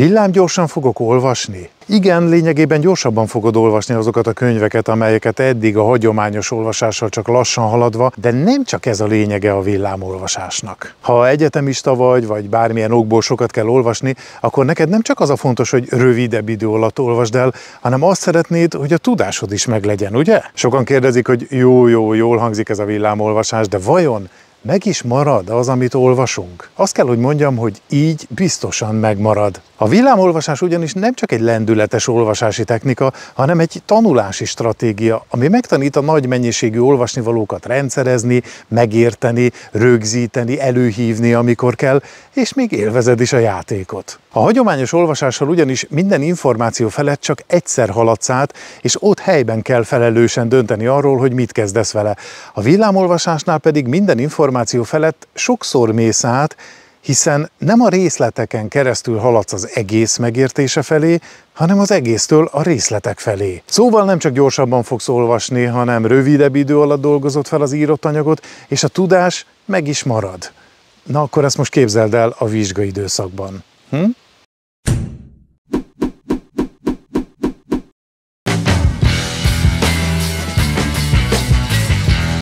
Villám gyorsan fogok olvasni? Igen, lényegében gyorsabban fogod olvasni azokat a könyveket, amelyeket eddig a hagyományos olvasással csak lassan haladva, de nem csak ez a lényege a villámolvasásnak. Ha egyetemista vagy, vagy bármilyen okból sokat kell olvasni, akkor neked nem csak az a fontos, hogy rövidebb idő alatt olvasd el, hanem azt szeretnéd, hogy a tudásod is meglegyen, ugye? Sokan kérdezik, hogy jó, jó, jól hangzik ez a villámolvasás, de vajon meg is marad az, amit olvasunk. Azt kell, hogy mondjam, hogy így biztosan megmarad. A villámolvasás ugyanis nem csak egy lendületes olvasási technika, hanem egy tanulási stratégia, ami megtanít a nagy mennyiségű olvasnivalókat rendszerezni, megérteni, rögzíteni, előhívni, amikor kell, és még élvezed is a játékot. A hagyományos olvasással ugyanis minden információ felett csak egyszer haladsz át, és ott helyben kell felelősen dönteni arról, hogy mit kezdesz vele. A villámolvasásnál pedig minden információ információ felett sokszor mész át, hiszen nem a részleteken keresztül haladsz az egész megértése felé, hanem az egésztől a részletek felé. Szóval nem csak gyorsabban fogsz olvasni, hanem rövidebb idő alatt dolgozott fel az írott anyagot, és a tudás meg is marad. Na akkor ezt most képzeld el a vizsgaidőszakban. Hm?